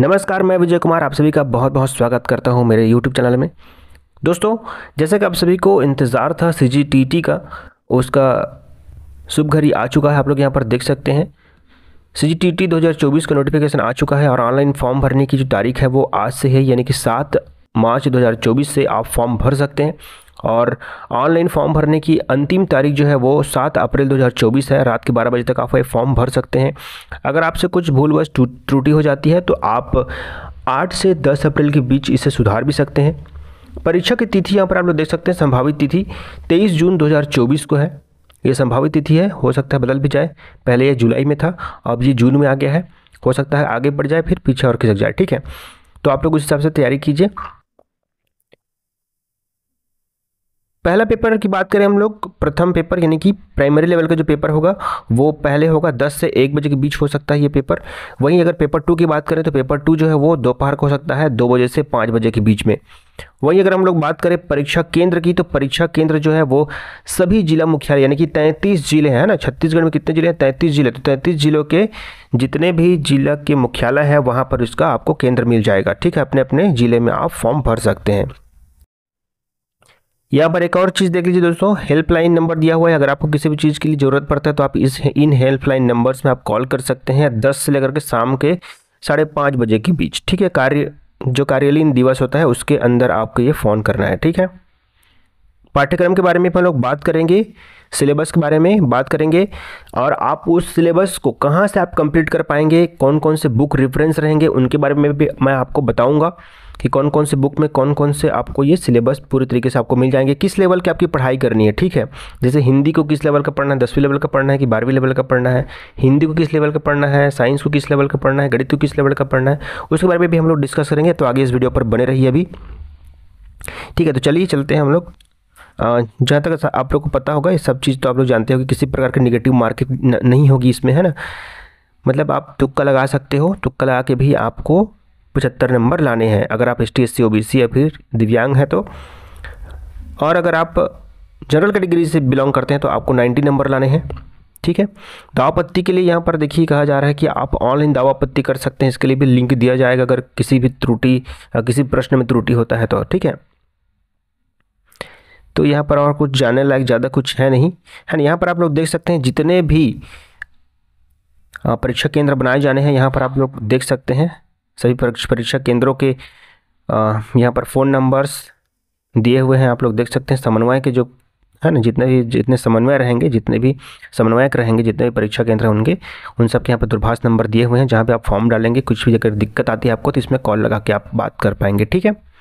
नमस्कार मैं विजय कुमार आप सभी का बहुत बहुत स्वागत करता हूं मेरे यूट्यूब चैनल में दोस्तों जैसे कि आप सभी को इंतज़ार था सी का उसका शुभ घड़ी आ चुका है आप लोग यहां पर देख सकते हैं सी जी चौबीस का नोटिफिकेशन आ चुका है और ऑनलाइन फॉर्म भरने की जो तारीख है वो आज से है यानी कि सात मार्च 2024 से आप फॉर्म भर सकते हैं और ऑनलाइन फॉर्म भरने की अंतिम तारीख जो है वो सात अप्रैल 2024 है रात के बारह बजे तक आप ये फॉर्म भर सकते हैं अगर आपसे कुछ भूल बस त्रुटि हो जाती है तो आप आठ से दस अप्रैल के बीच इसे सुधार भी सकते हैं परीक्षा की तिथि यहाँ पर आप लोग देख सकते हैं संभावित तिथि तेईस जून 2024 को है ये संभावित तिथि है हो सकता है बदल भी जाए पहले ये जुलाई में था अब ये जून में आ गया है हो सकता है आगे बढ़ जाए फिर पीछे और खिसक जाए ठीक है तो आप लोग उस हिसाब से तैयारी कीजिए पहला पेपर की बात करें हम लोग प्रथम पेपर यानी कि प्राइमरी लेवल का जो पेपर होगा वो पहले होगा दस से एक बजे के बीच हो सकता है ये पेपर वहीं अगर पेपर टू की बात करें तो पेपर टू जो है वो दोपहर को हो सकता है दो बजे से पाँच बजे के बीच में वहीं अगर हम लोग बात करें परीक्षा केंद्र की तो परीक्षा केंद्र जो है वो सभी जिला मुख्यालय यानी कि तैंतीस जिले हैं ना छत्तीसगढ़ में कितने जिले हैं तैंतीस जिले तो तैंतीस जिलों के जितने भी जिला के मुख्यालय हैं वहाँ पर इसका आपको केंद्र मिल जाएगा ठीक है अपने अपने ज़िले में आप फॉर्म भर सकते हैं यहाँ पर एक और चीज़ देख लीजिए दोस्तों हेल्पलाइन नंबर दिया हुआ है अगर आपको किसी भी चीज़ के लिए ज़रूरत पड़ता है तो आप इस इन हेल्पलाइन नंबर्स में आप कॉल कर सकते हैं दस से लेकर के शाम के साढ़े पाँच बजे के बीच ठीक है कार्य जो कार्यालयीन दिवस होता है उसके अंदर आपको ये फ़ोन करना है ठीक है पाठ्यक्रम के बारे में हम लोग बात करेंगे सिलेबस के बारे में बात करेंगे और आप उस सिलेबस को कहाँ से आप कंप्लीट कर पाएंगे कौन कौन से बुक रेफरेंस रहेंगे उनके बारे में भी मैं आपको बताऊँगा कि कौन कौन से बुक में कौन कौन से आपको ये सिलेबस पूरे तरीके से आपको मिल जाएंगे किस लेवल की आपकी पढ़ाई करनी है ठीक है जैसे हिंदी को किस लेवल का पढ़ना है दसवीं लेवल का पढ़ना है कि बारहवीं लेवल का पढ़ना है हिंदी को किस लेवल का पढ़ना है साइंस को किस लेवल का पढ़ना है गणित को किस लेवल का पढ़ना है उसके बारे में भी हम लोग डिस्कस करेंगे तो आगे इस वीडियो पर बने रही अभी ठीक है तो चलिए चलते हैं हम लोग जहाँ तक आप लोग को पता होगा ये सब चीज़ तो आप लोग जानते हो कि किसी प्रकार की निगेटिव मार्किंग नहीं होगी इसमें है ना मतलब आप तुक्का लगा सकते हो तुक्का लगा के भी आपको पचहत्तर नंबर लाने हैं अगर आप एस टी एस सी या फिर दिव्यांग हैं तो और अगर आप जनरल कैटेगरी से बिलोंग करते हैं तो आपको 90 नंबर लाने हैं ठीक है दावापत्ति के लिए यहाँ पर देखिए कहा जा रहा है कि आप ऑनलाइन दावापत्ति कर सकते हैं इसके लिए भी लिंक दिया जाएगा अगर किसी भी त्रुटि किसी प्रश्न में त्रुटि होता है तो ठीक है तो यहाँ पर और कुछ जानने लायक ज़्यादा कुछ है नहीं है ना यहाँ पर आप लोग देख सकते हैं जितने भी परीक्षा केंद्र बनाए जाने हैं यहाँ पर आप लोग देख सकते हैं सभी परीक्षा केंद्रों के यहाँ पर फ़ोन नंबर्स दिए हुए हैं आप लोग देख सकते हैं समन्वय के जो है ना जितने भी जितने समन्वय रहेंगे जितने भी समन्वयक रहेंगे जितने भी परीक्षा केंद्र होंगे उन सब के यहाँ पर दूरभाष नंबर दिए हुए हैं जहाँ पे आप फॉर्म डालेंगे कुछ भी अगर दिक्कत आती है आपको तो इसमें कॉल लगा के आप बात कर पाएंगे ठीक है